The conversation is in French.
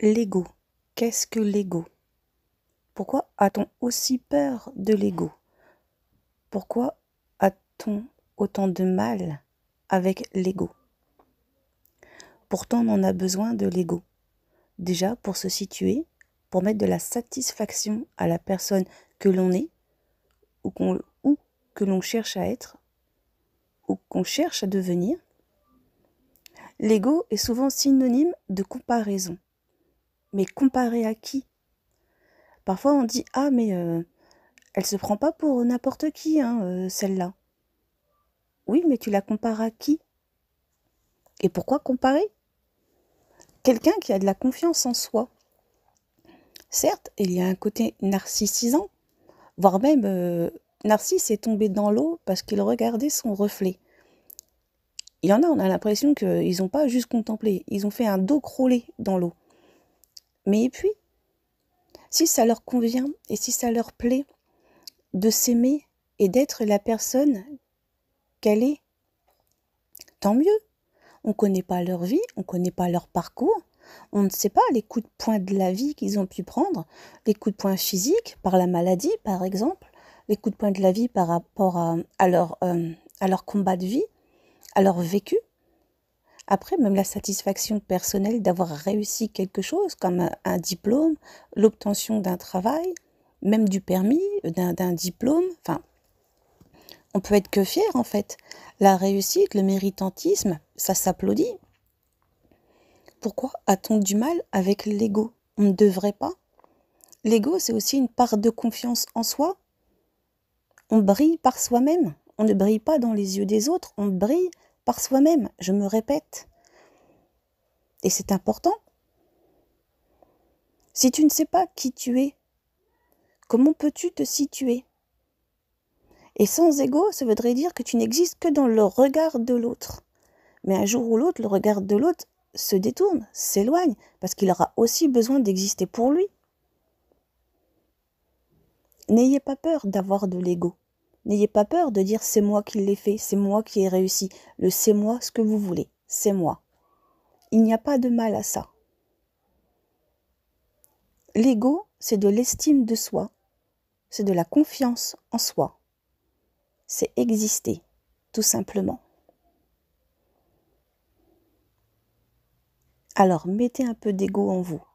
L'ego. Qu'est-ce que l'ego Pourquoi a-t-on aussi peur de l'ego Pourquoi a-t-on autant de mal avec l'ego Pourtant, on en a besoin de l'ego. Déjà, pour se situer, pour mettre de la satisfaction à la personne que l'on est, ou, que l'on cherche à être, ou qu'on cherche à devenir. L'ego est souvent synonyme de comparaison mais comparer à qui Parfois on dit Ah, mais euh, elle se prend pas pour n'importe qui, hein, euh, celle-là. Oui, mais tu la compares à qui Et pourquoi comparer Quelqu'un qui a de la confiance en soi. Certes, il y a un côté narcissisant, voire même euh, Narcisse est tombé dans l'eau parce qu'il regardait son reflet. Il y en a, on a l'impression qu'ils n'ont pas juste contemplé, ils ont fait un dos crawlé dans l'eau. Mais et puis, si ça leur convient et si ça leur plaît de s'aimer et d'être la personne qu'elle est, tant mieux. On ne connaît pas leur vie, on ne connaît pas leur parcours, on ne sait pas les coups de poing de la vie qu'ils ont pu prendre, les coups de poing physiques par la maladie par exemple, les coups de poing de la vie par rapport à, à leur euh, combat de vie, à leur vécu. Après, même la satisfaction personnelle d'avoir réussi quelque chose, comme un, diplôme, l'obtention d'un travail, même du permis, euh, d'un diplôme, enfin, on peut être que fier en fait. La réussite, le méritantisme, ça s'applaudit. Pourquoi a-t-on du mal avec l'ego On ne devrait pas. L'ego, c'est aussi une part de confiance en soi. On brille par soi-même. On ne brille pas dans les yeux des autres, on brille par soi-même, je me répète. Et c'est important. Si tu ne sais pas qui tu es, comment peux-tu te situer Et sans ego, ça voudrait dire que tu n'existes que dans le regard de l'autre. Mais un jour ou l'autre, le regard de l'autre se détourne, s'éloigne, parce qu'il aura aussi besoin d'exister pour lui. N'ayez pas peur d'avoir de l'ego. N'ayez pas peur de dire c'est moi qui l'ai fait, c'est moi qui ai réussi. Le c'est moi, ce que vous voulez, c'est moi. Il n'y a pas de mal à ça. L'ego, c'est de l'estime de soi, c'est de la confiance en soi. C'est exister, tout simplement. Alors mettez un peu d'ego en vous.